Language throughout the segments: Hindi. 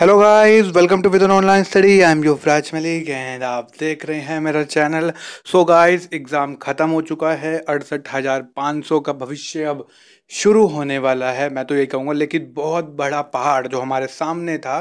hello guys welcome to within online study I am Yuvraj Malik and आप देख रहे हैं मेरा चैनल सो गाइस एग्ज़ाम ख़त्म हो चुका है अड़सठ हज़ार पाँच सौ का भविष्य अब शुरू होने वाला है मैं तो ये कहूँगा लेकिन बहुत बड़ा पहाड़ जो हमारे सामने था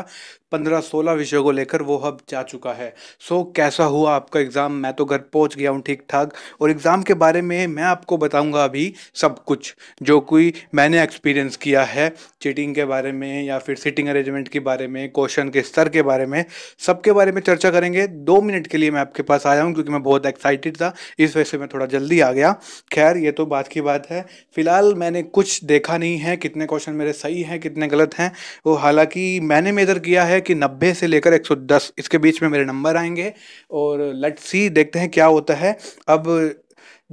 पंद्रह सोलह विषयों को लेकर वो अब जा चुका है सो so, कैसा हुआ आपका एग्ज़ाम मैं तो घर पहुंच गया हूँ ठीक ठाक और एग्ज़ाम के बारे में मैं आपको बताऊंगा अभी सब कुछ जो कोई मैंने एक्सपीरियंस किया है चीटिंग के बारे में या फिर सिटिंग अरेंजमेंट के बारे में क्वेश्चन के स्तर के बारे में सब के बारे में चर्चा करेंगे दो मिनट के लिए मैं आपके पास आया हूँ क्योंकि मैं बहुत एक्साइटेड था इस वजह से मैं थोड़ा जल्दी आ गया खैर ये तो बात की बात है फिलहाल मैंने कुछ देखा नहीं है कितने क्वेश्चन मेरे सही हैं कितने गलत हैं वो हालांकि मैंने मेजर किया है कि 90 से लेकर 110 इसके बीच में मेरे नंबर आएंगे और लेट सी देखते हैं क्या होता है अब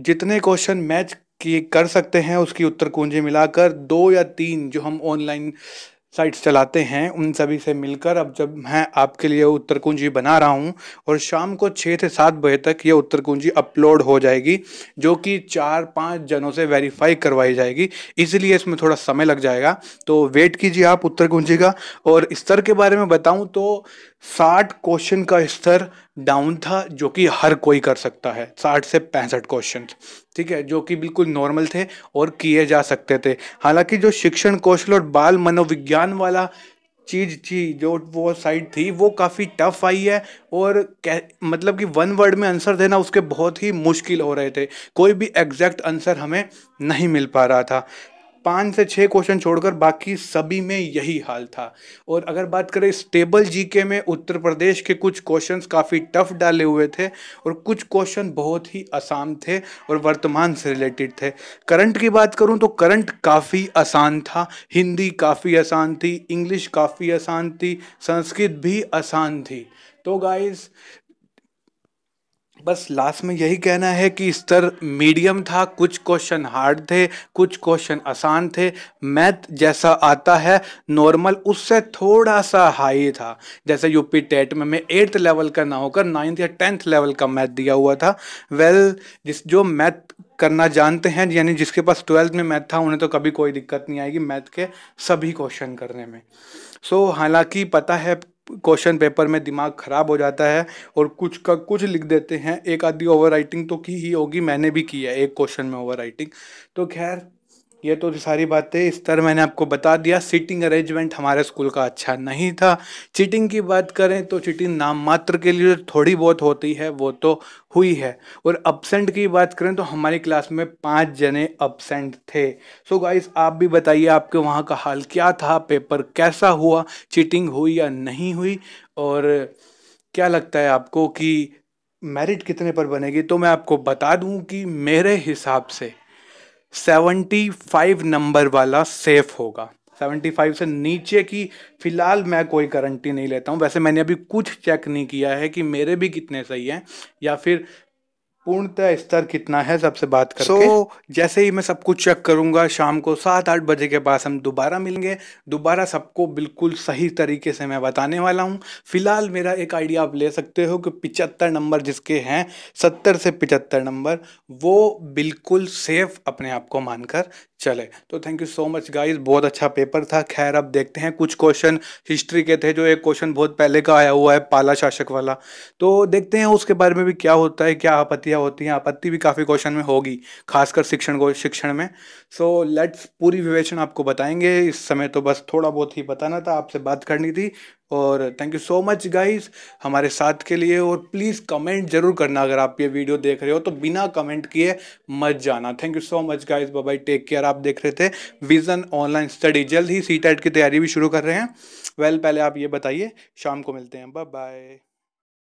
जितने क्वेश्चन मैच की कर सकते हैं उसकी उत्तर कुंजी मिलाकर दो या तीन जो हम ऑनलाइन साइट्स चलाते हैं उन सभी से मिलकर अब जब मैं आपके लिए उत्तर कुंजी बना रहा हूँ और शाम को छः से सात बजे तक ये उत्तर कुंजी अपलोड हो जाएगी जो कि चार पाँच जनों से वेरीफाई करवाई जाएगी इसलिए इसमें थोड़ा समय लग जाएगा तो वेट कीजिए आप उत्तर कुंजी का और स्तर के बारे में बताऊँ तो साठ क्वेश्चन का स्तर डाउन था जो कि हर कोई कर सकता है साठ से पैंसठ क्वेश्चन ठीक है जो कि बिल्कुल नॉर्मल थे और किए जा सकते थे हालांकि जो शिक्षण कौशल और बाल मनोविज्ञान वाला चीज थी जो वो साइड थी वो काफ़ी टफ आई है और मतलब कि वन वर्ड में आंसर देना उसके बहुत ही मुश्किल हो रहे थे कोई भी एग्जैक्ट आंसर हमें नहीं मिल पा रहा था पाँच से छः क्वेश्चन छोड़कर बाकी सभी में यही हाल था और अगर बात करें स्टेबल जीके में उत्तर प्रदेश के कुछ क्वेश्चन काफ़ी टफ डाले हुए थे और कुछ क्वेश्चन बहुत ही आसान थे और वर्तमान से रिलेटेड थे करंट की बात करूँ तो करंट काफ़ी आसान था हिंदी काफ़ी आसान थी इंग्लिश काफ़ी आसान थी संस्कृत भी आसान थी तो गाइस बस लास्ट में यही कहना है कि स्तर मीडियम था कुछ क्वेश्चन हार्ड थे कुछ क्वेश्चन आसान थे मैथ जैसा आता है नॉर्मल उससे थोड़ा सा हाई था जैसे यूपी टेट में मैं एट्थ लेवल का ना होकर नाइन्थ या टेंथ लेवल का मैथ दिया हुआ था वेल well, जिस जो मैथ करना जानते हैं यानी जिसके पास ट्वेल्थ में मैथ था उन्हें तो कभी कोई दिक्कत नहीं आएगी मैथ के सभी क्वेश्चन करने में सो so, हालांकि पता है क्वेश्चन पेपर में दिमाग ख़राब हो जाता है और कुछ का कुछ लिख देते हैं एक आधी ओवर राइटिंग तो की ही होगी मैंने भी की है एक क्वेश्चन में ओवर राइटिंग तो खैर ये तो सारी बातें इस तरह मैंने आपको बता दिया सीटिंग अरेंजमेंट हमारे स्कूल का अच्छा नहीं था चीटिंग की बात करें तो चीटिंग नाम मात्र के लिए थोड़ी बहुत होती है वो तो हुई है और अपसेंट की बात करें तो हमारी क्लास में पाँच जने अपसेंट थे सो so गाइस आप भी बताइए आपके वहाँ का हाल क्या था पेपर कैसा हुआ चीटिंग हुई या नहीं हुई और क्या लगता है आपको कि मेरिट कितने पर बनेगी तो मैं आपको बता दूँ कि मेरे हिसाब से सेवेंटी फाइव नंबर वाला सेफ होगा सेवेंटी फाइव से नीचे की फिलहाल मैं कोई गारंटी नहीं लेता हूँ वैसे मैंने अभी कुछ चेक नहीं किया है कि मेरे भी कितने सही हैं या फिर पूर्णतः स्तर कितना है सबसे बात करके सो so, जैसे ही मैं सब कुछ चेक करूंगा शाम को सात आठ बजे के पास हम दोबारा मिलेंगे दोबारा सबको बिल्कुल सही तरीके से मैं बताने वाला हूं फिलहाल मेरा एक आइडिया आप ले सकते हो कि पिचहत्तर नंबर जिसके हैं सत्तर से पिचहत्तर नंबर वो बिल्कुल सेफ अपने आप को मानकर चले तो thank you so much guys बहुत अच्छा पेपर था खैर अब देखते हैं कुछ क्वेश्चन हिस्ट्री के थे जो एक क्वेश्चन बहुत पहले का आया हुआ है पाला शासक वाला तो देखते हैं उसके बारे में भी क्या होता है क्या आपत्ति आपत्तियाँ होती हैं आपत्ति भी काफ़ी क्वेश्चन में होगी खासकर शिक्षण को शिक्षण में सो so, लेट्स पूरी विवेचन आपको बताएंगे इस समय तो बस थोड़ा बहुत ही बताना था आपसे बात करनी थी और thank you so much guys हमारे साथ के लिए और प्लीज़ कमेंट जरूर करना अगर आप ये वीडियो देख रहे हो तो बिना कमेंट किए मत जाना thank you so much guys bye take care आप देख रहे थे विजन ऑनलाइन स्टडी जल्द ही सी e की तैयारी भी शुरू कर रहे हैं वेल well, पहले आप ये बताइए शाम को मिलते हैं बाय बाय